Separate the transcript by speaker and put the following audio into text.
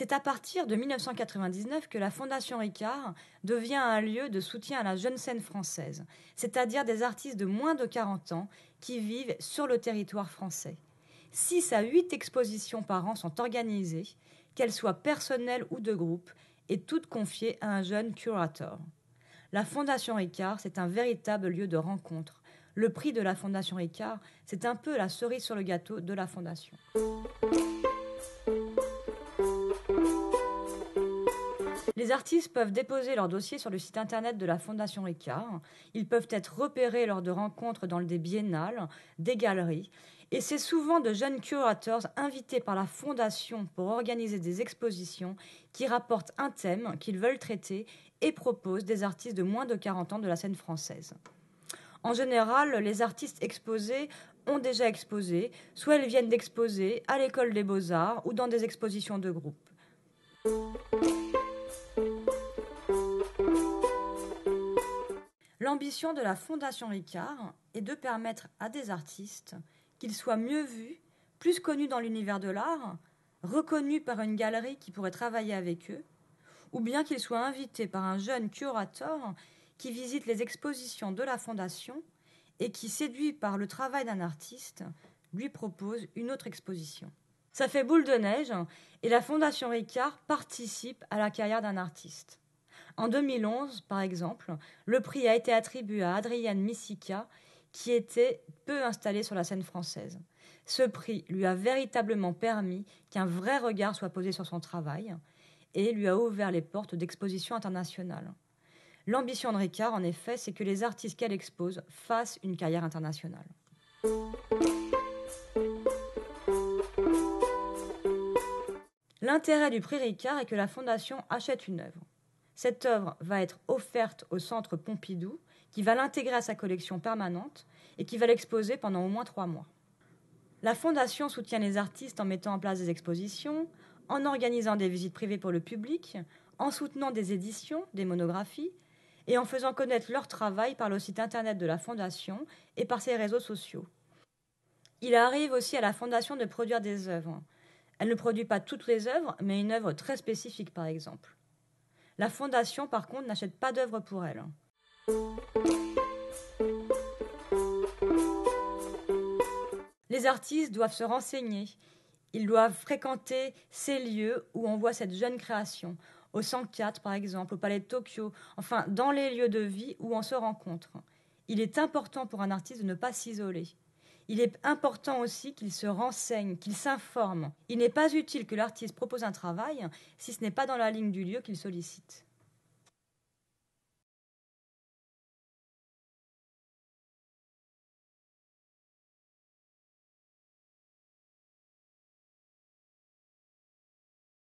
Speaker 1: C'est à partir de 1999 que la Fondation Ricard devient un lieu de soutien à la jeune scène française, c'est-à-dire des artistes de moins de 40 ans qui vivent sur le territoire français. 6 à 8 expositions par an sont organisées, qu'elles soient personnelles ou de groupe, et toutes confiées à un jeune curator. La Fondation Ricard, c'est un véritable lieu de rencontre. Le prix de la Fondation Ricard, c'est un peu la cerise sur le gâteau de la Fondation. Les artistes peuvent déposer leur dossier sur le site internet de la Fondation Ricard. Ils peuvent être repérés lors de rencontres dans des biennales, des galeries. Et c'est souvent de jeunes curateurs invités par la Fondation pour organiser des expositions qui rapportent un thème qu'ils veulent traiter et proposent des artistes de moins de 40 ans de la scène française. En général, les artistes exposés ont déjà exposé, soit ils viennent d'exposer à l'école des beaux-arts ou dans des expositions de groupe. L'ambition de la Fondation Ricard est de permettre à des artistes qu'ils soient mieux vus, plus connus dans l'univers de l'art, reconnus par une galerie qui pourrait travailler avec eux, ou bien qu'ils soient invités par un jeune curateur qui visite les expositions de la Fondation et qui, séduit par le travail d'un artiste, lui propose une autre exposition. Ça fait boule de neige et la Fondation Ricard participe à la carrière d'un artiste. En 2011, par exemple, le prix a été attribué à Adrienne Missika, qui était peu installée sur la scène française. Ce prix lui a véritablement permis qu'un vrai regard soit posé sur son travail et lui a ouvert les portes d'expositions internationales. L'ambition de Ricard, en effet, c'est que les artistes qu'elle expose fassent une carrière internationale. L'intérêt du prix Ricard est que la fondation achète une œuvre. Cette œuvre va être offerte au Centre Pompidou, qui va l'intégrer à sa collection permanente et qui va l'exposer pendant au moins trois mois. La Fondation soutient les artistes en mettant en place des expositions, en organisant des visites privées pour le public, en soutenant des éditions, des monographies, et en faisant connaître leur travail par le site internet de la Fondation et par ses réseaux sociaux. Il arrive aussi à la Fondation de produire des œuvres. Elle ne produit pas toutes les œuvres, mais une œuvre très spécifique par exemple. La fondation, par contre, n'achète pas d'œuvres pour elle. Les artistes doivent se renseigner. Ils doivent fréquenter ces lieux où on voit cette jeune création, au 104 par exemple, au Palais de Tokyo, enfin dans les lieux de vie où on se rencontre. Il est important pour un artiste de ne pas s'isoler. Il est important aussi qu'il se renseigne, qu'il s'informe. Il n'est pas utile que l'artiste propose un travail si ce n'est pas dans la ligne du lieu qu'il sollicite.